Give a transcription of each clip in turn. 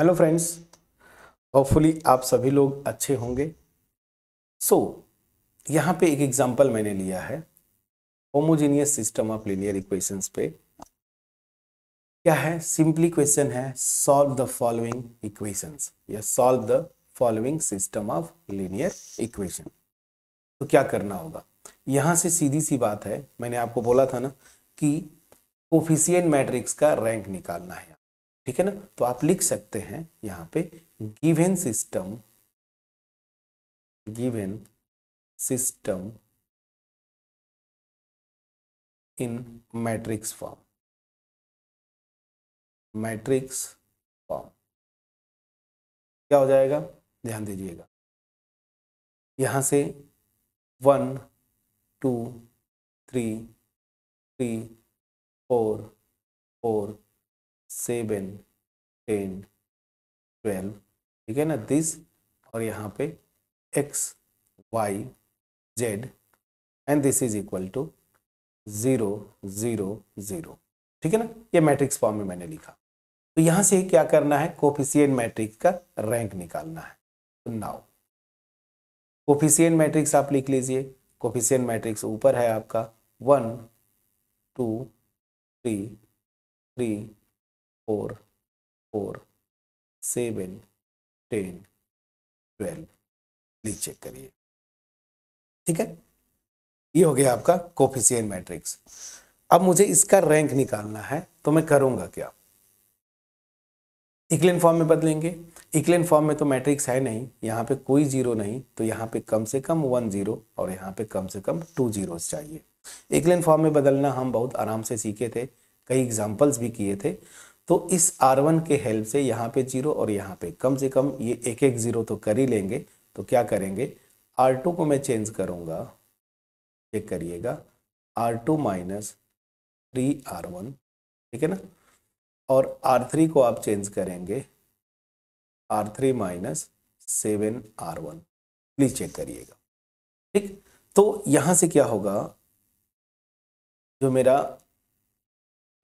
hello friends hopefully आप सभी लोग अच्छे होंगे सो so, यहाँ पे एक एग्जांपल मैंने लिया है homogeneous system of linear equations पे क्या है सिंपली क्वेश्चन है सॉल्व द फॉलोइंग इक्वेशंस या solve the following system of linear equation तो क्या करना होगा यहाँ से सीधी सी बात है मैंने आपको बोला था ना कि ओफिसियन मैट्रिक्स का रैंक निकालना है ठीक है ना तो आप लिख सकते हैं यहां पे given system given system in matrix form matrix form क्या हो जाएगा ध्यान दीजिएगा यहां से one two three three four four seven ten twelve ठीक है ना दिस और यहाँ पे x y z and this is equal to zero zero zero ठीक है ना ये मैट्रिक्स फॉर्म में मैंने लिखा तो यहाँ से क्या करना है कोफिशियन मैट्रिक्स का रैंक निकालना है तो नाउ कोफिशियन मैट्रिक्स आप लिख लीजिए कोफिशियन मैट्रिक्स ऊपर है आपका one two three three four four seven ten twelve please check करिए ठीक है ये हो गया आपका कोफिशियन मैट्रिक्स अब मुझे इसका रैंक निकालना है तो मैं करूंगा क्या इक्लेन फॉर्म में बदलेंगे इक्लेन फॉर्म में तो मैट्रिक्स है नहीं यहाँ पे कोई जीरो नहीं तो यहाँ पे कम से कम वन जीरो और यहाँ पे कम से कम टू जीरो चाहिए इक्लेन फॉर्म में बदलना हम बहुत आराम से सीखे थे कई एग्जांपल्स भी किए थे तो इस आर वन के हेल्प से यहाँ पे जीरो और यहाँ पे कम से कम ये एक एक जीरो तो कर ही लेंगे तो क्या करेंगे आर टू को मैं चेंज करूँगा चेक करिएगा R two minus three R one ठीक है ना और आर थ्री को आप चेंज करेंगे R three minus seven R one please check करिएगा ठीक तो यहाँ से क्या होगा जो मेरा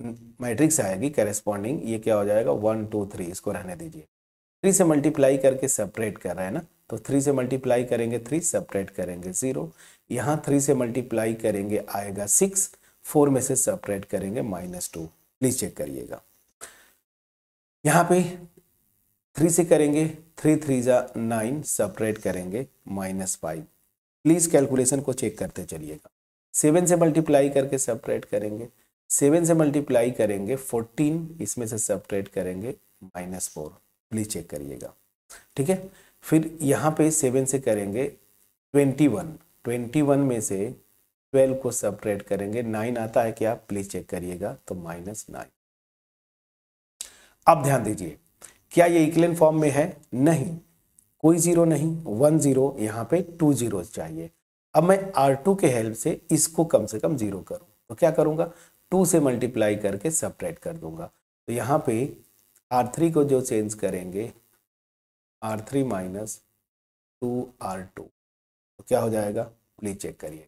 मैट्रिक्स आएगी करेस्पॉन्डिंग ये क्या हो जाएगा वन टू थ्री इसको रहने दीजिए थ्री से मल्टीप्लाई करके सेपरेट कर रहे हैं ना तो थ्री से मल्टीप्लाई करेंगे थ्री सेपरेट करेंगे ज़ीरो यहाँ थ्री से मल्टीप्लाई करेंगे आएगा सिक्स फोर में से सेपरेट करेंगे माइनस टू प्लीज़ चेक करिएगा यहाँ पे थ्री से करेंगे थ्री थ्री ज़ा नाइन सेपरेट करेंगे माइनस फाइव प्लीज़ कैलकुलेशन को चेक करते चलिएगा सेवन से मल्टीप्लाई करके सेपरेट करेंगे सेवन से मल्टीप्लाई करेंगे फोर्टीन इसमें से सेपरेट करेंगे माइनस फोर प्लीज चेक करिएगा ठीक है फिर यहाँ पे सेवन से करेंगे ट्वेंटी वन ट्वेंटी वन में से ट्वेल्व को सेपरेट करेंगे नाइन आता है क्या प्लीज चेक करिएगा तो माइनस नाइन अब ध्यान दीजिए क्या ये इक्लेन फॉर्म में है नहीं कोई जीरो नहीं वन जीरो यहाँ पे टू जीरो चाहिए अब मैं आर टू के हेल्प से इसको कम से कम जीरो करूँ तो क्या करूँगा टू से मल्टीप्लाई करके सब्ट्रैक्ट कर दूंगा तो यहाँ पे आर थ्री को जो चेंज करेंगे R three minus two R two तो क्या हो जाएगा प्लीज चेक करिए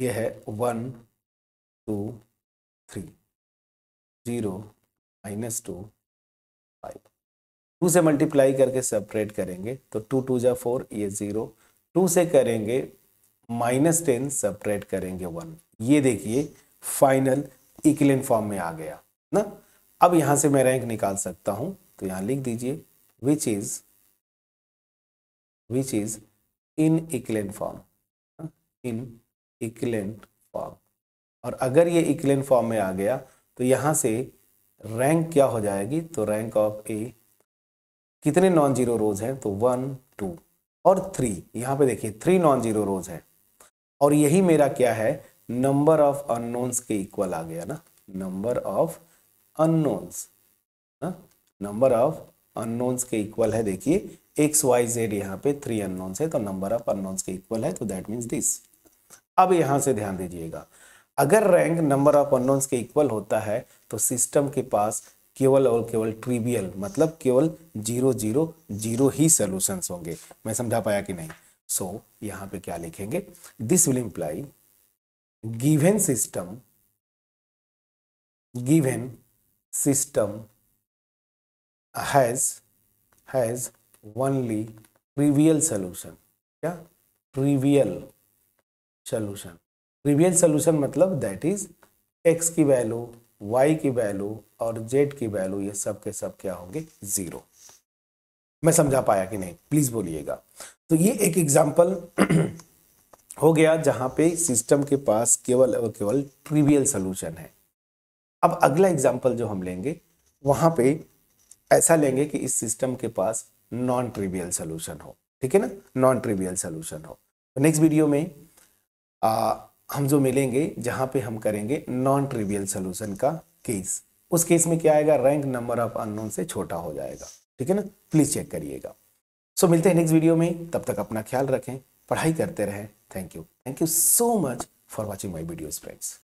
ये है one two three zero minus two five two से मल्टीप्लाई करके सेपरेट करेंगे तो टू टू जा फोर ये ज़ीरो टू से करेंगे माइनस टेन सेपरेट करेंगे वन ये देखिए फाइनल इक्लिन फॉर्म में आ गया ना अब यहां से मैं रैंक निकाल सकता हूं तो यहां लिख दीजिए which is which is in echelon form in echelon form और अगर ये इक्लिन फॉर्म में आ गया तो यहां से रैंक क्या हो जाएगी तो रैंक ऑफ ए कितने नॉन जीरो रोज हैं तो वन टू और थ्री यहां पे देखिए थ्री नॉन जीरो रोज हैं और यही मेरा क्या है नंबर ऑफ अनोन्स के इक्वल आ गया ना number of unknowns number of unknowns के इक्वल है देखिए एक्स वाई जेड यहाँ पे थ्री अनोन्स है तो नंबर ऑफ अनोन्स के इक्वल है तो दैट मीन्स दिस अब यहाँ से ध्यान दीजिएगा अगर रैंक नंबर ऑफ अनोन्स के इक्वल होता है तो सिस्टम के पास केवल और केवल ट्रिवियल मतलब केवल जीरो जीरो जीरो ही सोल्यूशंस होंगे मैं समझा पाया कि नहीं सो so, यहां पे क्या लिखेंगे this will imply given system given system has has only trivial solution क्या ट्रिवियल सोल्यूशन ट्रिवियल सोल्यूशन मतलब दैट इज एक्स की वैल्यू वाई की वैल्यू और जेड की वैल्यू ये सब के सब क्या होंगे जीरो मैं समझा पाया कि नहीं प्लीज बोलिएगा तो ये एक एग्जाम्पल हो गया जहां पे सिस्टम के पास केवल और केवल ट्रिवियल सोल्यूशन है अब अगला एग्जाम्पल जो हम लेंगे वहां पे ऐसा लेंगे कि इस सिस्टम के पास नॉन ट्रिवियल सोल्यूशन हो ठीक है ना नॉन ट्रिवियल सोल्यूशन हो तो नेक्स्ट वीडियो में आ, हम जो मिलेंगे जहां पे हम करेंगे नॉन ट्रिवियल सोल्यूशन का केस उस केस में क्या आएगा रैंक नंबर ऑफ अननोन से छोटा हो जाएगा ठीक है ना प्लीज़ चेक करिएगा सो मिलते हैं नेक्स्ट वीडियो में तब तक अपना ख्याल रखें पढ़ाई करते रहें thank you thank you so much for watching my videos friends